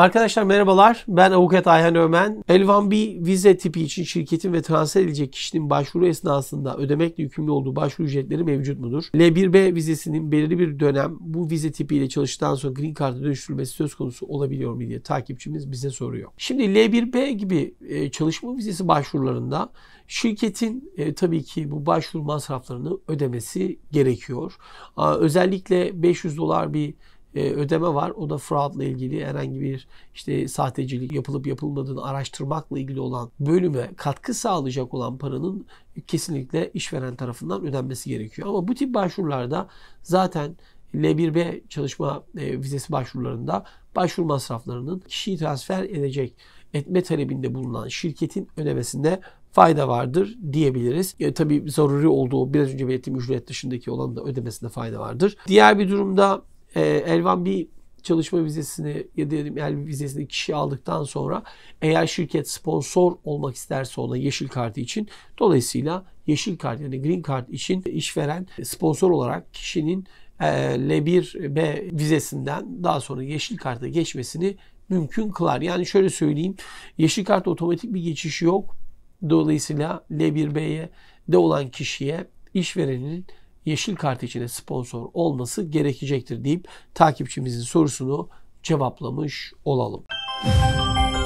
Arkadaşlar merhabalar. Ben avukat Ayhan Ömen. L1B vize tipi için şirketin ve transfer edilecek kişinin başvuru esnasında ödemekle yükümlü olduğu başvuru ücretleri mevcut mudur? L1B vizesinin belirli bir dönem bu vize tipiyle çalıştıktan sonra green card'a dönüştürülmesi söz konusu olabiliyor mu diye takipçimiz bize soruyor. Şimdi L1B gibi e, çalışma vizesi başvurularında şirketin e, tabii ki bu başvuru masraflarını ödemesi gerekiyor. özellikle 500 dolar bir ee, ödeme var. O da fraudla ilgili herhangi bir işte sahtecilik yapılıp yapılmadığını araştırmakla ilgili olan bölüme katkı sağlayacak olan paranın kesinlikle işveren tarafından ödenmesi gerekiyor. Ama bu tip başvurularda zaten L1B çalışma e, vizesi başvurularında başvuru masraflarının kişiyi transfer edecek etme talebinde bulunan şirketin ödemesinde fayda vardır diyebiliriz. E, tabii zaruri olduğu biraz önce belirttiğim ücret dışındaki olan da ödemesinde fayda vardır. Diğer bir durumda e, ee, Elvan bir çalışma vizesini ya da el vizesini kişi aldıktan sonra eğer şirket sponsor olmak isterse ona yeşil kartı için dolayısıyla yeşil kart yani green kart için işveren sponsor olarak kişinin e, L1B vizesinden daha sonra yeşil karta geçmesini mümkün kılar. Yani şöyle söyleyeyim. Yeşil kart otomatik bir geçişi yok. Dolayısıyla L1B'ye de olan kişiye işverenin yeşil kart içine sponsor olması gerekecektir deyip takipçimizin sorusunu cevaplamış olalım. Müzik